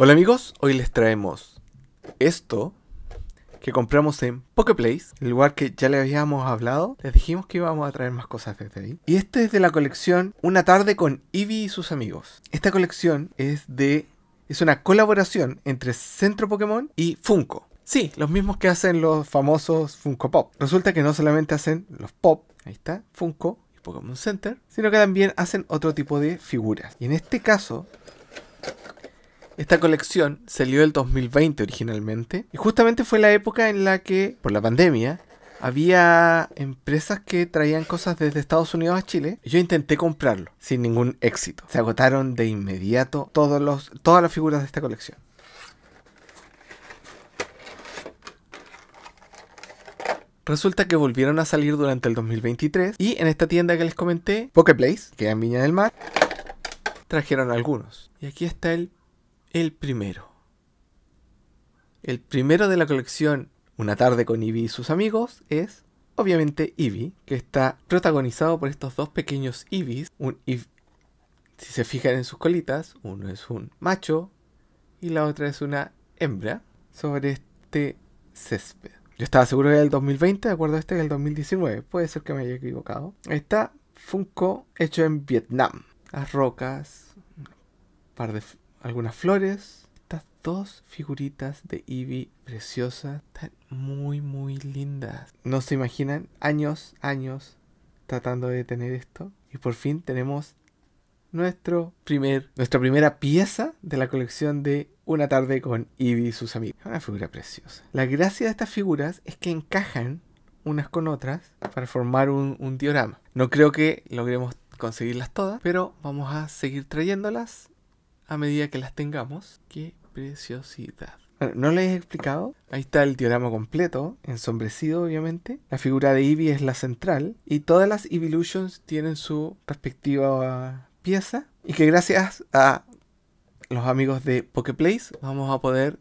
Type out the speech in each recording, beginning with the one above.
Hola amigos, hoy les traemos esto que compramos en Pokeplace, el lugar que ya le habíamos hablado. Les dijimos que íbamos a traer más cosas desde ahí. Y este es de la colección Una tarde con Eevee y sus amigos. Esta colección es de es una colaboración entre Centro Pokémon y Funko. Sí, los mismos que hacen los famosos Funko Pop. Resulta que no solamente hacen los Pop, ahí está, Funko y Pokémon Center, sino que también hacen otro tipo de figuras. Y en este caso esta colección salió el 2020 originalmente y justamente fue la época en la que, por la pandemia, había empresas que traían cosas desde Estados Unidos a Chile. Yo intenté comprarlo sin ningún éxito. Se agotaron de inmediato todos los, todas las figuras de esta colección. Resulta que volvieron a salir durante el 2023 y en esta tienda que les comenté, Place, que es en Viña del Mar, trajeron algunos. Y aquí está el el primero. El primero de la colección Una tarde con Ivy y sus amigos es, obviamente, Ivy, que está protagonizado por estos dos pequeños Ivys. Un si se fijan en sus colitas, uno es un macho y la otra es una hembra sobre este césped. Yo estaba seguro que era el 2020, de acuerdo a este que es el 2019. Puede ser que me haya equivocado. Está Funko hecho en Vietnam. Las rocas, un par de algunas flores. Estas dos figuritas de Ivy preciosas están muy, muy lindas. No se imaginan años, años tratando de tener esto. Y por fin tenemos nuestro primer, nuestra primera pieza de la colección de Una tarde con Ivy y sus amigos. Una figura preciosa. La gracia de estas figuras es que encajan unas con otras para formar un, un diorama. No creo que logremos conseguirlas todas, pero vamos a seguir trayéndolas a medida que las tengamos. ¡Qué preciosidad! Bueno, no les he explicado. Ahí está el diorama completo, ensombrecido obviamente. La figura de Eevee es la central. Y todas las illusions tienen su respectiva pieza. Y que gracias a los amigos de Pokeplace vamos a poder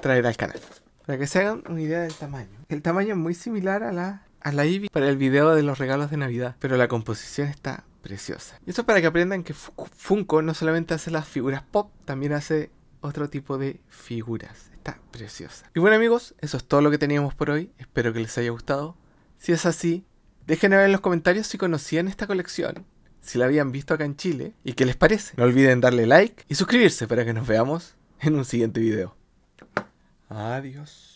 traer al canal. Para que se hagan una idea del tamaño. El tamaño es muy similar a la, a la Eevee para el video de los regalos de Navidad. Pero la composición está preciosa. Y eso para que aprendan que Funko no solamente hace las figuras pop, también hace otro tipo de figuras. Está preciosa. Y bueno amigos, eso es todo lo que teníamos por hoy. Espero que les haya gustado. Si es así, déjenme ver en los comentarios si conocían esta colección, si la habían visto acá en Chile y qué les parece. No olviden darle like y suscribirse para que nos veamos en un siguiente video. Adiós.